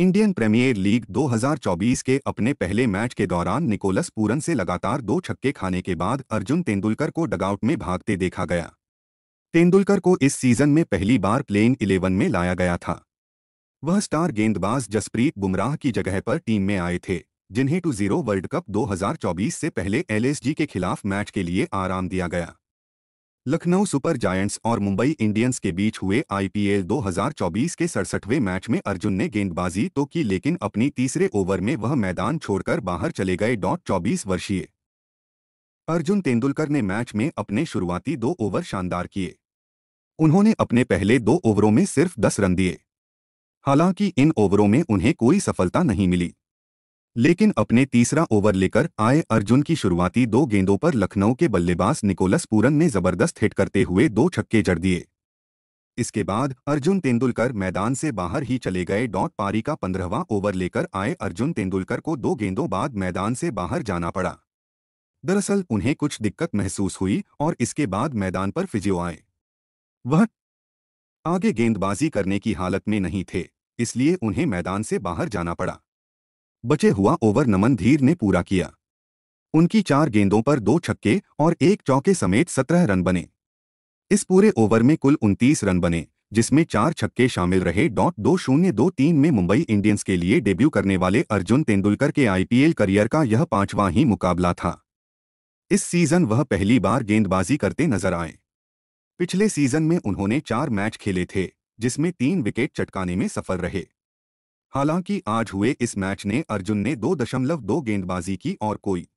Indian premiere league 2024 के अपने पहले मैच के दौरान निकोलस पूरन से लगातार दो छक्के खाने के बाद अर्जुन तेंदुलकर को डगआउट में भागते देखा गया तेंदुलकर को इस सीजन में पहली बार प्लेइंग इलेवन में लाया गया था वह स्टार गेंदबाज जसप्रीत बुमराह की जगह पर टीम में आए थे जिन्हें टू जीरो वर्ल्ड कप 2024 से पहले एलएसजी के खिलाफ मैच के लिए आराम दिया गया लखनऊ सुपर जायंट्स और मुंबई इंडियंस के बीच हुए आईपीएल 2024 के सड़सठवें मैच में अर्जुन ने गेंदबाजी तो की लेकिन अपनी तीसरे ओवर में वह मैदान छोड़कर बाहर चले गए डॉट चौबीस वर्षीय अर्जुन तेंदुलकर ने मैच में अपने शुरुआती दो ओवर शानदार किए उन्होंने अपने पहले दो ओवरों में सिर्फ दस रन दिए हालांकि इन ओवरों में उन्हें कोई सफलता नहीं मिली लेकिन अपने तीसरा ओवर लेकर आए अर्जुन की शुरुआती दो गेंदों पर लखनऊ के बल्लेबाज निकोलस पूरन ने जबरदस्त हिट करते हुए दो छक्के जड़ दिए इसके बाद अर्जुन तेंदुलकर मैदान से बाहर ही चले गए डॉट पारी का पंद्रहवां ओवर लेकर आए अर्जुन तेंदुलकर को दो गेंदों बाद मैदान से बाहर जाना पड़ा दरअसल उन्हें कुछ दिक्कत महसूस हुई और इसके बाद मैदान पर फिजियो आए वह आगे गेंदबाजी करने की हालत में नहीं थे इसलिए उन्हें मैदान से बाहर जाना पड़ा बचे हुआ ओवर नमन धीर ने पूरा किया उनकी चार गेंदों पर दो छक्के और एक चौके समेत सत्रह रन बने इस पूरे ओवर में कुल उनतीस रन बने जिसमें चार छक्के शामिल रहे डॉट दो शून्य दो तीन में मुंबई इंडियंस के लिए डेब्यू करने वाले अर्जुन तेंदुलकर के आईपीएल करियर का यह पांचवां ही मुकाबला था इस सीजन वह पहली बार गेंदबाजी करते नजर आए पिछले सीजन में उन्होंने चार मैच खेले थे जिसमें तीन विकेट चटकाने में सफल रहे हालांकि आज हुए इस मैच ने अर्जुन ने दो दशमलव दो गेंदबाजी की और कोई